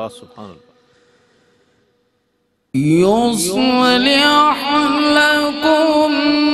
اللہ سبحان اللہ ہم لو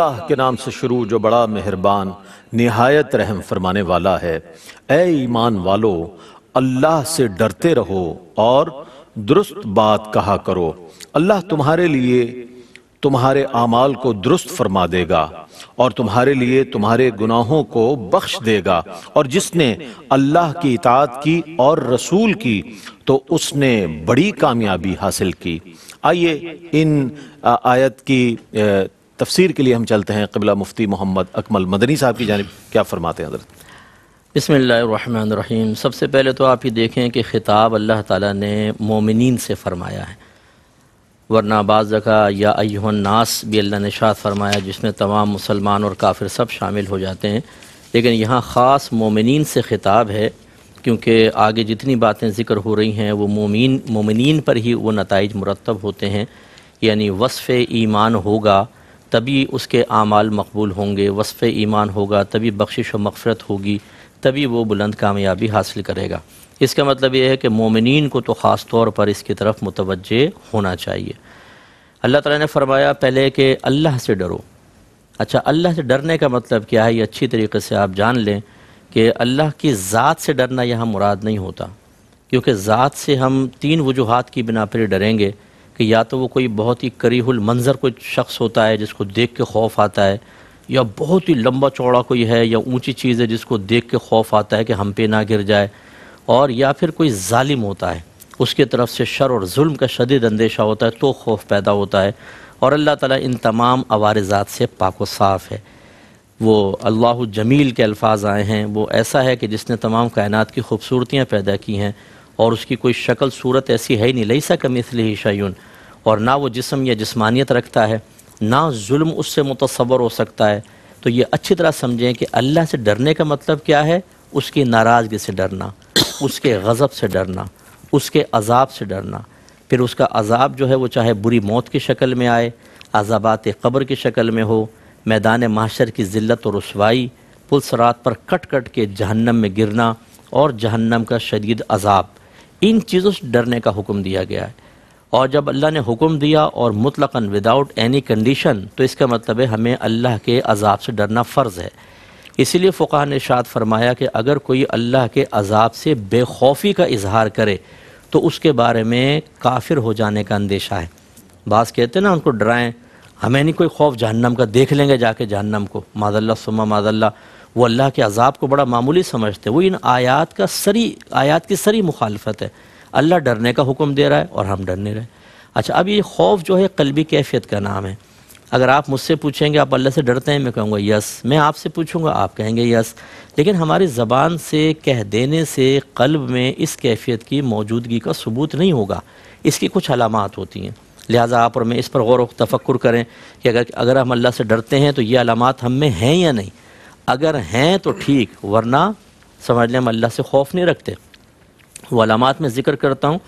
اللہ کے نام سے شروع جو بڑا مہربان نہایت رحم فرمانے والا ہے اے ایمان والو اللہ سے ڈرتے رہو اور درست بات کہا کرو اللہ تمہارے لیے تمہارے اعمال کو درست فرما دے گا اور تمہارے لیے تمہارے گناہوں کو بخش دے گا اور جس نے اللہ کی اطاعت کی اور رسول کی تو اس نے بڑی کامیابی حاصل کی آئیے ان آیت کی تفسیر کے لیے ہم چلتے ہیں قبلہ مفتی محمد اکمل مدنی صاحب کی جانب کیا فرماتے ہیں حضرت بسم اللہ الرحمن الرحیم سب سے پہلے تو آپ ہی دیکھیں کہ خطاب اللہ تعالیٰ نے مومنین سے فرمایا ہے ورنہ بعض جگہ یا ایہ الناس بھی اللہ نے شاد فرمایا جس میں تمام مسلمان اور کافر سب شامل ہو جاتے ہیں لیکن یہاں خاص مومنین سے خطاب ہے کیونکہ آگے جتنی باتیں ذکر ہو رہی ہیں وہ مومین مومنین پر ہی وہ نتائج مرتب ہوتے ہیں یعنی وصف ایمان ہوگا تبھی اس کے اعمال مقبول ہوں گے وصف ایمان ہوگا تبھی بخشش و مغفرت ہوگی تبھی وہ بلند کامیابی حاصل کرے گا اس کا مطلب یہ ہے کہ مومنین کو تو خاص طور پر اس کی طرف متوجہ ہونا چاہیے اللہ تعالیٰ نے فرمایا پہلے کہ اللہ سے ڈرو اچھا اللہ سے ڈرنے کا مطلب کیا ہے یہ اچھی طریقے سے آپ جان لیں کہ اللہ کی ذات سے ڈرنا یہاں مراد نہیں ہوتا کیونکہ ذات سے ہم تین وجوہات کی بنا پر ڈریں گے کہ یا تو وہ کوئی بہت ہی کریح المنظر کوئی شخص ہوتا ہے جس کو دیکھ کے خوف آتا ہے یا بہت ہی لمبا چوڑا کوئی ہے یا اونچی چیز ہے جس کو دیکھ کے خوف آتا ہے کہ ہم پہ نہ گر جائے اور یا پھر کوئی ظالم ہوتا ہے اس کے طرف سے شر اور ظلم کا شدید اندیشہ ہوتا ہے تو خوف پیدا ہوتا ہے اور اللہ تعالیٰ ان تمام عوارضات سے پاک و صاف ہے وہ اللہ جمیل کے الفاظ آئے ہیں وہ ایسا ہے کہ جس نے تمام کائنات کی خوبصورتیاں پیدا کی ہیں اور اس کی کوئی شکل صورت ایسی ہے ہی نہیں لئی سا کم اس لیے شعیون اور نہ وہ جسم یا جسمانیت رکھتا ہے نہ ظلم اس سے متصور ہو سکتا ہے تو یہ اچھی طرح سمجھیں کہ اللہ سے ڈرنے کا مطلب کیا ہے اس کی ناراضگی سے ڈرنا اس کے غضب سے ڈرنا اس کے عذاب سے ڈرنا پھر اس کا عذاب جو ہے وہ چاہے بری موت کی شکل میں آئے عذابات قبر کی شکل میں ہو میدان معاشر کی ذلت و رسوائی پلس رات پر کٹ کٹ کے جہنم میں گرنا اور جہنم کا شدید عذاب ان چیزوں سے ڈرنے کا حکم دیا گیا ہے اور جب اللہ نے حکم دیا اور مطلقاً وداؤٹ اینی کنڈیشن تو اس کا مطلب ہے ہمیں اللہ کے عذاب سے ڈرنا فرض ہے اسی لیے فقہ نے شاد فرمایا کہ اگر کوئی اللہ کے عذاب سے بے خوفی کا اظہار کرے تو اس کے بارے میں کافر ہو جانے کا اندیشہ ہے بعض کہتے ہیں نا ان کو ڈرائیں ہمیں نہیں کوئی خوف جہنم کا دیکھ لیں گے جا کے جہنم کو ماد اللہ سما ماد اللہ وہ اللہ کے عذاب کو بڑا معمولی سمجھتے ہیں وہ ان آیات کا سری آیات کی سری مخالفت ہے اللہ ڈرنے کا حکم دے رہا ہے اور ہم ڈرنے رہے اچھا اب یہ خوف جو ہے قلبی کیفیت کا نام ہے اگر آپ مجھ سے پوچھیں گے آپ اللہ سے ڈرتے ہیں میں کہوں گا یس میں آپ سے پوچھوں گا آپ کہیں گے یس لیکن ہماری زبان سے کہہ دینے سے قلب میں اس کیفیت کی موجودگی کا ثبوت نہیں ہوگا اس کی کچھ علامات ہوتی ہیں لہٰذا آپ اور میں اس پر غور و تفکر کریں کہ اگر اگر ہم اللہ سے ڈرتے ہیں تو یہ علامات ہم میں ہیں یا نہیں اگر ہیں تو ٹھیک ورنہ سمجھ لیں ہم اللہ سے خوف نہیں رکھتے وہ علامات میں ذکر کرتا ہوں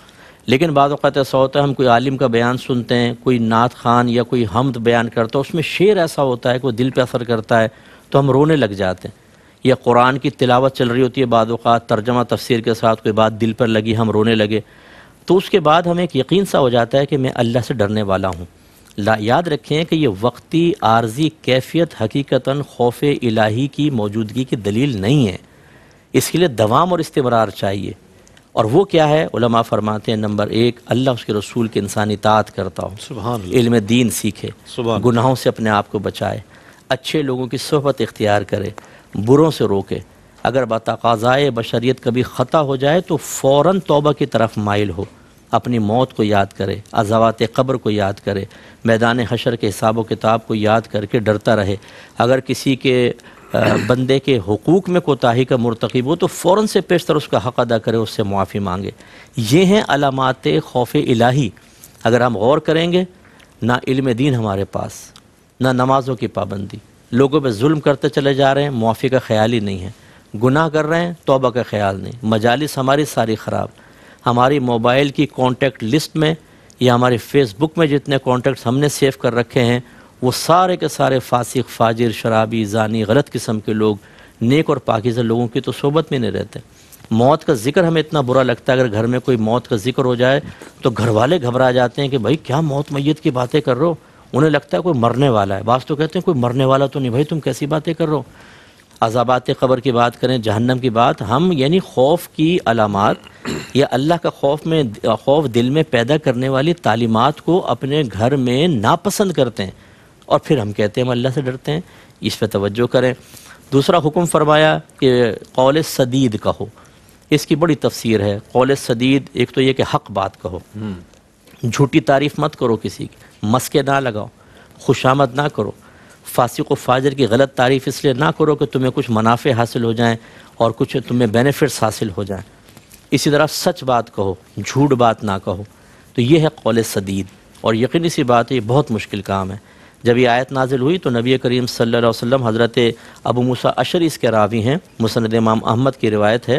لیکن بعض اوقات ایسا ہوتا ہے ہم کوئی عالم کا بیان سنتے ہیں کوئی نعت خان یا کوئی حمد بیان کرتا ہے اس میں شعر ایسا ہوتا ہے کوئی دل پہ اثر کرتا ہے تو ہم رونے لگ جاتے ہیں یا قرآن کی تلاوت چل رہی ہوتی ہے بعض اوقات ترجمہ تفسیر کے ساتھ کوئی بات دل پر لگی ہم رونے لگے تو اس کے بعد ہمیں ایک یقین سا ہو جاتا ہے کہ میں اللہ سے ڈرنے والا ہوں لا یاد رکھیں کہ یہ وقتی عارضی کیفیت حقیقتاً خوف الہی کی موجودگی کی دلیل نہیں ہے اس کے لیے دوام اور استمرار چاہیے اور وہ کیا ہے علماء فرماتے ہیں نمبر ایک اللہ اس کے رسول کے انسانی اطاعت کرتا ہوں علم دین سیکھے گناہوں سے اپنے آپ کو بچائے اچھے لوگوں کی صحبت اختیار کرے بروں سے روکے اگر بت بشریت کبھی خطا ہو جائے تو فوراً توبہ کی طرف مائل ہو اپنی موت کو یاد کرے عذابات قبر کو یاد کرے میدان حشر کے حساب و کتاب کو یاد کر کے ڈرتا رہے اگر کسی کے بندے کے حقوق میں کوتاہی کا مرتقب ہو تو فوراً سے پیشتر اس کا حق ادا کرے اس سے معافی مانگے یہ ہیں علامات خوف الہی اگر ہم غور کریں گے نہ علم دین ہمارے پاس نہ نمازوں کی پابندی لوگوں پہ ظلم کرتے چلے جا رہے ہیں معافی کا خیال ہی نہیں ہے گناہ کر رہے ہیں توبہ کا خیال نہیں مجالس ہماری ساری خراب ہماری موبائل کی کانٹیکٹ لسٹ میں یا ہماری فیس بک میں جتنے کانٹیکٹس ہم نے سیو کر رکھے ہیں وہ سارے کے سارے فاسق فاجر شرابی زانی غلط قسم کے لوگ نیک اور پاکیزہ لوگوں کی تو صحبت میں نہیں رہتے موت کا ذکر ہمیں اتنا برا لگتا ہے اگر گھر میں کوئی موت کا ذکر ہو جائے تو گھر والے گھبرا جاتے ہیں کہ بھائی کیا موت میت کی باتیں کر رہو انہیں لگتا ہے کوئی مرنے والا ہے بعض تو کہتے ہیں کوئی مرنے والا تو نہیں بھائی تم کیسی باتیں کر رہو عذابات قبر کی بات کریں جہنم کی بات ہم یعنی خوف کی علامات یا اللہ کا خوف میں خوف دل میں پیدا کرنے والی تعلیمات کو اپنے گھر میں ناپسند کرتے ہیں اور پھر ہم کہتے ہیں ہم اللہ سے ڈرتے ہیں اس پہ توجہ کریں دوسرا حکم فرمایا کہ قول صدید کہو اس کی بڑی تفسیر ہے قول صدید ایک تو یہ کہ حق بات کہو جھوٹی تعریف مت کرو کسی کی مسکے نہ لگاؤ خوش آمد نہ کرو فاسق و فاجر کی غلط تعریف اس لیے نہ کرو کہ تمہیں کچھ منافع حاصل ہو جائیں اور کچھ تمہیں بینیفٹس حاصل ہو جائیں اسی طرح سچ بات کہو جھوٹ بات نہ کہو تو یہ ہے قول صدید اور یقینی سی بات ہے یہ بہت مشکل کام ہے جب یہ آیت نازل ہوئی تو نبی کریم صلی اللہ علیہ وسلم حضرت ابو موسیٰ اشر اس کے راوی ہیں مسند امام احمد کی روایت ہے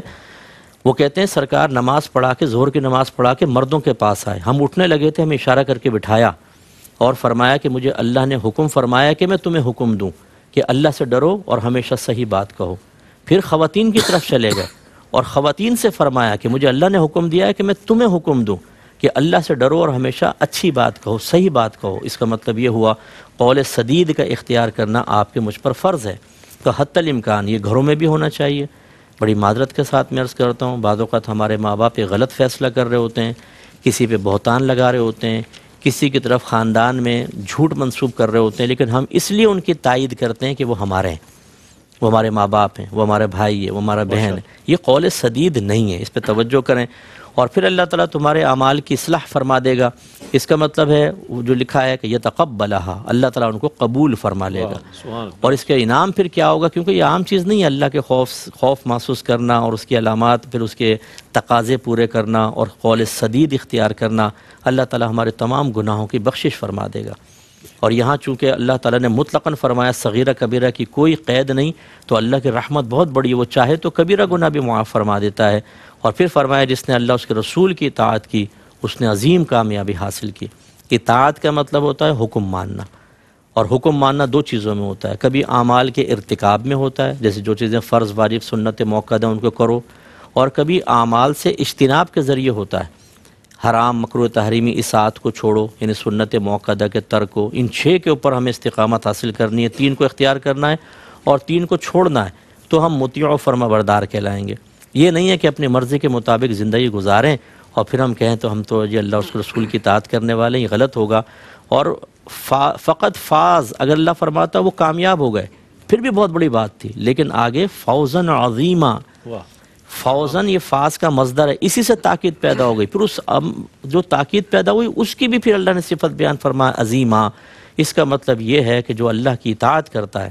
وہ کہتے ہیں سرکار نماز پڑھا کے زہر کی نماز پڑھا کے مردوں کے پاس آئے ہم اٹھنے لگے تھے ہمیں اشارہ کر کے بٹھایا اور فرمایا کہ مجھے اللہ نے حکم فرمایا کہ میں تمہیں حکم دوں کہ اللہ سے ڈرو اور ہمیشہ صحیح بات کہو پھر خواتین کی طرف چلے گئے اور خواتین سے فرمایا کہ مجھے اللہ نے حکم دیا ہے کہ میں تمہیں حکم دوں کہ اللہ سے ڈرو اور ہمیشہ اچھی بات کہو صحیح بات کہو اس کا مطلب یہ ہوا قول صدید کا اختیار کرنا آپ کے مجھ پر فرض ہے تو حتی الامکان یہ گھروں میں بھی ہونا چاہیے بڑی معذرت کے ساتھ میں عرض کرتا ہوں بعض اوقات ہمارے ماں باپ ایک غلط فیصلہ کر رہے ہوتے ہیں کسی پہ بہتان لگا رہے ہوتے ہیں کسی کی طرف خاندان میں جھوٹ منسوب کر رہے ہوتے ہیں لیکن ہم اس لیے ان کی تائید کرتے ہیں کہ وہ ہمارے ہیں وہ ہمارے ماں باپ ہیں وہ ہمارے بھائی ہے وہ ہمارا بہن ہے یہ قول صدید نہیں ہے اس پہ توجہ کریں اور پھر اللہ تعالیٰ تمہارے اعمال کی اصلاح فرما دے گا اس کا مطلب ہے جو لکھا ہے کہ یہ تقبل اللہ تعالیٰ ان کو قبول فرما لے گا اور اس کے انعام پھر کیا ہوگا کیونکہ یہ عام چیز نہیں ہے اللہ کے خوف خوف محسوس کرنا اور اس کی علامات پھر اس کے تقاضے پورے کرنا اور قول صدید اختیار کرنا اللہ تعالیٰ ہمارے تمام گناہوں کی بخشش فرما دے گا اور یہاں چونکہ اللہ تعالیٰ نے مطلقا فرمایا صغیرہ کبیرہ کی کوئی قید نہیں تو اللہ کی رحمت بہت بڑی وہ چاہے تو کبیرہ گناہ بھی معاف فرما دیتا ہے اور پھر فرمایا جس نے اللہ اس کے رسول کی اطاعت کی اس نے عظیم کامیابی حاصل کی اطاعت کا مطلب ہوتا ہے حکم ماننا اور حکم ماننا دو چیزوں میں ہوتا ہے کبھی اعمال کے ارتکاب میں ہوتا ہے جیسے جو چیزیں فرض واجب سنت موقع دیں ان کو کرو اور کبھی اعمال سے اجتناب کے ذریعے ہوتا ہے حرام مکرو تحریمی اسات کو چھوڑو یعنی سنت دا کے ترک کو ان چھ کے اوپر ہمیں استقامت حاصل کرنی ہے تین کو اختیار کرنا ہے اور تین کو چھوڑنا ہے تو ہم متیع و فرما بردار کہلائیں گے یہ نہیں ہے کہ اپنی مرضی کے مطابق زندگی گزاریں اور پھر ہم کہیں تو ہم تو جی اللہ کے رسول کی اطاعت کرنے والے ہیں یہ غلط ہوگا اور فا فقط فاز اگر اللہ فرماتا وہ کامیاب ہو گئے پھر بھی بہت بڑی بات تھی لیکن آگے فوزن عظیمہ فوزن یہ فاس کا مزدر ہے اسی سے تاکید پیدا ہو گئی پھر اس جو تاکید پیدا ہوئی اس کی بھی پھر اللہ نے صفت بیان فرما عظیمہ اس کا مطلب یہ ہے کہ جو اللہ کی اطاعت کرتا ہے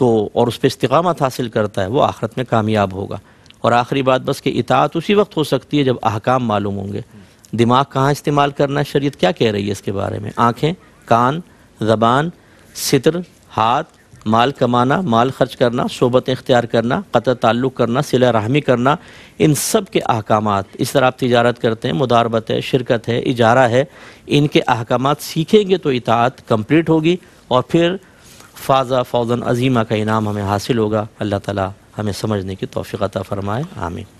تو اور اس پہ استقامت حاصل کرتا ہے وہ آخرت میں کامیاب ہوگا اور آخری بات بس کہ اطاعت اسی وقت ہو سکتی ہے جب احکام معلوم ہوں گے دماغ کہاں استعمال کرنا ہے شریعت کیا کہہ رہی ہے اس کے بارے میں آنکھیں کان زبان ستر ہاتھ مال کمانا مال خرچ کرنا صحبت اختیار کرنا قطع تعلق کرنا صلح رحمی کرنا ان سب کے احکامات اس طرح آپ تجارت کرتے ہیں مداربت ہے شرکت ہے اجارہ ہے ان کے احکامات سیکھیں گے تو اطاعت کمپلیٹ ہوگی اور پھر فاضہ فوزن عظیمہ کا انعام ہمیں حاصل ہوگا اللہ تعالیٰ ہمیں سمجھنے کی توفیق عطا فرمائے آمین